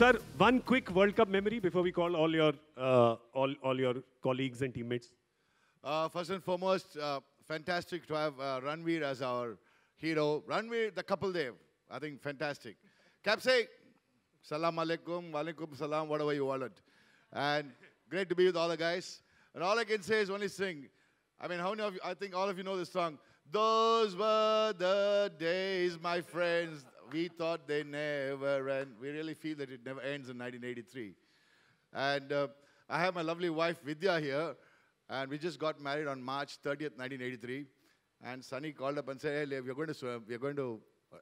Sir, one quick World Cup memory before we call all your, uh, all, all your colleagues and teammates. Uh, first and foremost, uh, fantastic to have uh, Ranveer as our hero. Ranveer, the couple there, I think fantastic. Capsay, salam alaikum, walaikum salam, whatever you want it. And great to be with all the guys. And all I can say is only sing. I mean, how many of you, I think all of you know this song. Those were the days, my friends. We thought they never end. We really feel that it never ends in 1983. And uh, I have my lovely wife, Vidya, here. And we just got married on March 30th, 1983. And Sunny called up and said, hey, we're going to, we're going to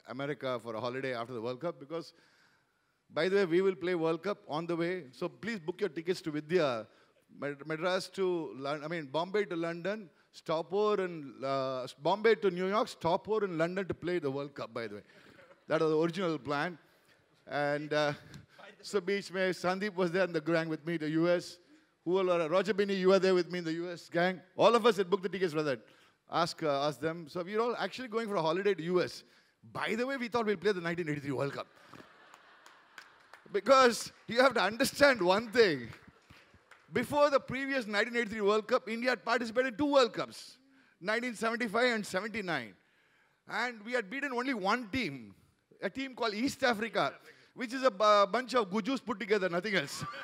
America for a holiday after the World Cup because, by the way, we will play World Cup on the way. So please book your tickets to Vidya, Madras to, I mean, Bombay to London, stop in uh, Bombay to New York, stop in London to play the World Cup, by the way. that was the original plan. And uh, so beach may Sandeep was there in the gang with me, the US. Who all, Roger Bini, you were there with me in the US gang. All of us had booked the tickets for Ask, uh, ask them. So we are all actually going for a holiday to US. By the way, we thought we'd play the 1983 World Cup. because you have to understand one thing. Before the previous 1983 World Cup, India had participated in two World Cups, 1975 and 79. And we had beaten only one team, a team called East Africa, which is a bunch of Gujus put together, nothing else.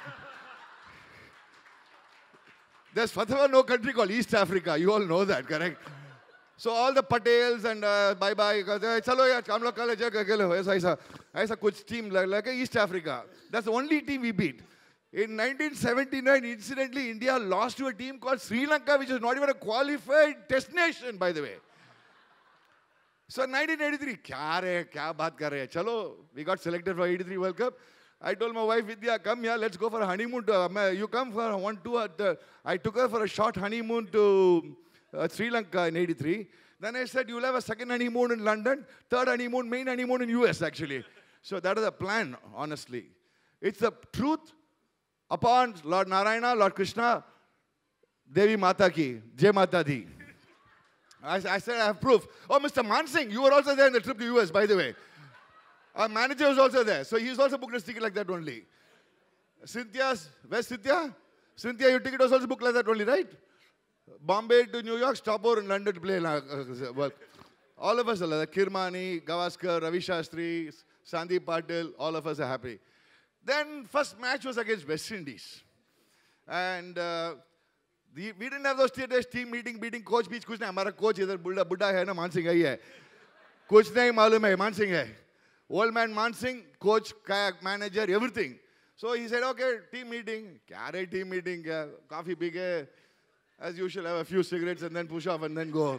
There's Fatwa no country called East Africa. You all know that, correct? So all the Patels and uh, bye bye, uh, chalo yaar, hum kuch team like East Africa. That's the only team we beat. In 1979, incidentally, India lost to a team called Sri Lanka, which is not even a qualified test nation, by the way. So 1983, kya re, kya baat kar Chalo, we got selected for 83 World Cup. I told my wife, Vidya, come here, let's go for a honeymoon. To, uh, you come for one tour. Uh, I took her for a short honeymoon to uh, Sri Lanka in 83. Then I said, you'll have a second honeymoon in London, third honeymoon, main honeymoon in US, actually. so that is the plan, honestly. It's the truth upon Lord Narayana, Lord Krishna, Devi Mata ki, Jai Mata di. I, I said, I have proof. Oh, Mr. Mansingh, you were also there in the trip to US, by the way. Our manager was also there. So he's also booked a ticket like that only. Cynthia's, where's Cynthia? Cynthia, your ticket was also booked like that only, right? Bombay to New York, stop over in London to play. Uh, uh, all of us are like Kirmani, Gavaskar, Ravi Shastri, Sandeep Patil, all of us are happy. Then first match was against West Indies. And uh, the, we didn't have those three team meeting, beating coach, beach कुछ नहीं हमारा coach इधर बुढ़ा बुढ़ा है ना मान सिंह ही है कुछ नहीं मालूम है मान Mansingh. है kayak manager everything so he said okay team meeting क्या team meeting क्या coffee big as usual have a few cigarettes and then push off and then go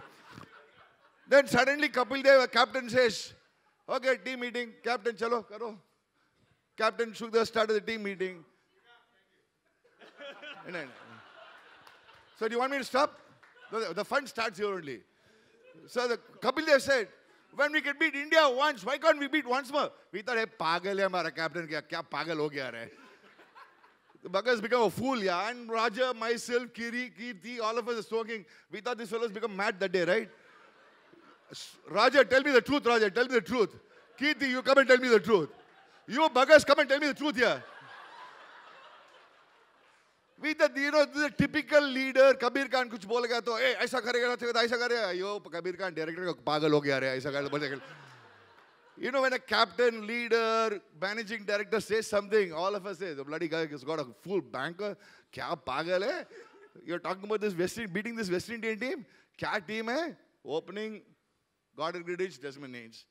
then suddenly Kapil Dev captain says okay team meeting captain चलो करो Captain Sudhar started the team meeting. so do you want me to stop? The, the fun starts here only. So the Kapil Dev said, when we can beat India once, why can't we beat once more? We thought, hey, pagal hai hamara captain, kya, kya pagal ho gaya hai? The bugger's become a fool, yeah. And Raja, myself, Kiri, Kirti, all of us are smoking. We thought these fellows become mad that day, right? Raja, tell me the truth, Raja, tell me the truth. Kirti, you come and tell me the truth. You buggers, come and tell me the truth here. We the you know the typical leader Kabir Khan कुछ बोल गया तो ए ऐसा करेगा ना ऐसा करेगा यो Kabir Khan director पागल हो गया रे ऐसा कर बोल देगा You know when a captain, leader, managing director says something, all of us say the bloody guy has got a full banker. क्या पागल है? You're talking about this West Indian, beating this West Indian team. क्या team है? Opening, Gordon Gridge, Desmond Haynes.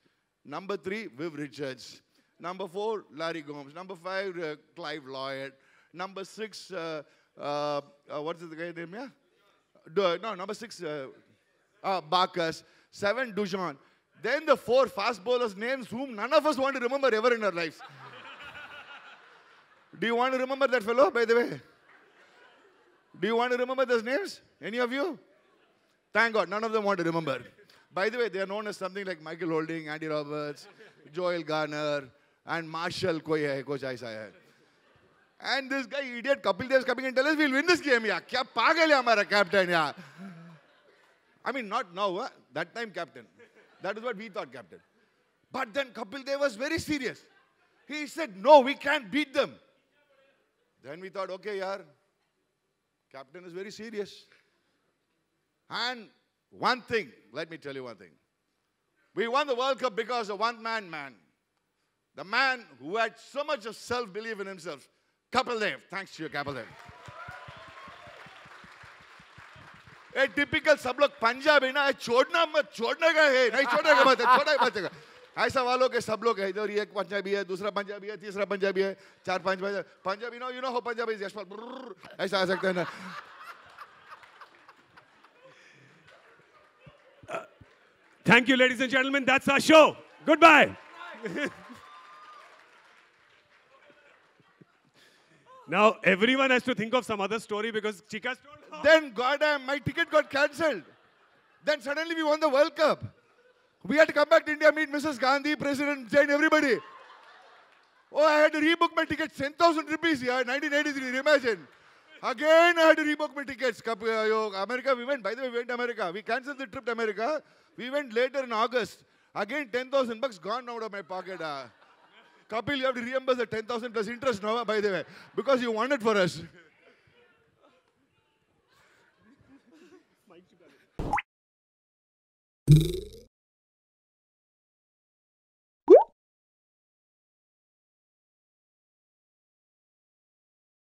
Number three, Viv Richards. Number four, Larry Gomes. Number five, uh, Clive Lloyd. Number six, uh, uh, uh what's the guy name? Yeah? Du no, number six, uh, uh, Barkas. Seven, Dujon. Then the four fast bowlers' names whom none of us want to remember ever in our lives. Do you want to remember that fellow, by the way? Do you want to remember those names? Any of you? Thank God, none of them want to remember. By the way, they are known as something like Michael Holding, Andy Roberts, Joel Garner, and Marshall कोई है कुछ ऐसा and this guy idiot Kapil Dev is coming and tell us we'll win this game यार क्या पागल है हमारा captain I mean not now huh? that time captain that is what we thought captain but then Kapil Dev was very serious he said no we can't beat them then we thought okay yaar captain is very serious and one thing let me tell you one thing we won the World Cup because of one man man the man who had so much of self belief in himself, Kapil Thanks to you, Kapil a typical सब लोग पंजाब है ना छोड़ना मत छोड़ने का है नहीं छोड़ने का मत छोड़ने का मत ऐसा वालों के सब लोग है इधर एक पंजाबी है दूसरा पंजाबी है तीसरा पंजाबी है चार पांच पंजाबी you, यू नो हो पंजाबी यशपाल ऐसा आ सकता है ना Thank you, ladies and gentlemen. That's our show. Goodbye. Now everyone has to think of some other story because Chika stole. Then God, uh, my ticket got cancelled. Then suddenly we won the World Cup. We had to come back to India, meet Mrs. Gandhi, President Jain, everybody. Oh, I had to rebook my ticket. 10,000 rupees, yeah, 1983, imagine. Again, I had to rebook my tickets. Uh, America, we went, by the way, we went to America. We cancelled the trip to America. We went later in August. Again, 10,000 bucks gone out of my pocket. Uh. Kapil, you have to reimburse the 10,000 plus interest now, by the way, because you want it for us. Thank you.